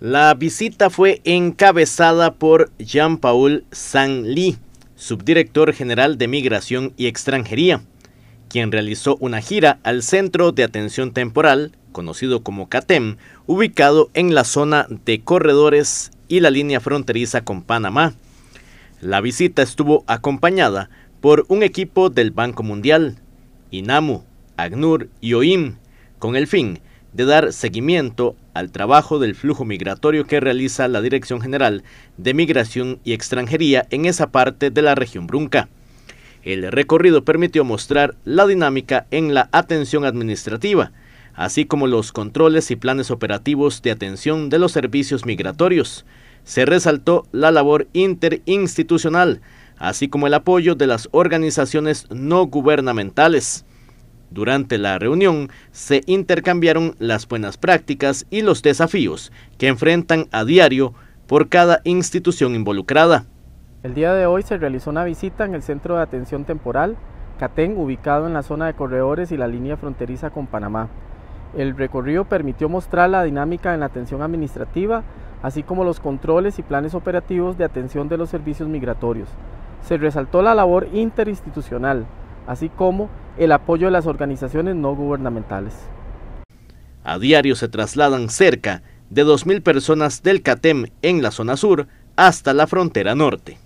La visita fue encabezada por Jean-Paul Lee, subdirector general de Migración y Extranjería, quien realizó una gira al Centro de Atención Temporal, conocido como CATEM, ubicado en la zona de corredores y la línea fronteriza con Panamá. La visita estuvo acompañada por un equipo del Banco Mundial, INAMU, Agnur y OIM, con el fin de dar seguimiento al trabajo del flujo migratorio que realiza la Dirección General de Migración y Extranjería en esa parte de la región Brunca. El recorrido permitió mostrar la dinámica en la atención administrativa, así como los controles y planes operativos de atención de los servicios migratorios. Se resaltó la labor interinstitucional, así como el apoyo de las organizaciones no gubernamentales. Durante la reunión se intercambiaron las buenas prácticas y los desafíos que enfrentan a diario por cada institución involucrada. El día de hoy se realizó una visita en el Centro de Atención Temporal, CATEN, ubicado en la zona de corredores y la línea fronteriza con Panamá. El recorrido permitió mostrar la dinámica en la atención administrativa, así como los controles y planes operativos de atención de los servicios migratorios. Se resaltó la labor interinstitucional, así como el apoyo de las organizaciones no gubernamentales. A diario se trasladan cerca de 2.000 personas del CATEM en la zona sur hasta la frontera norte.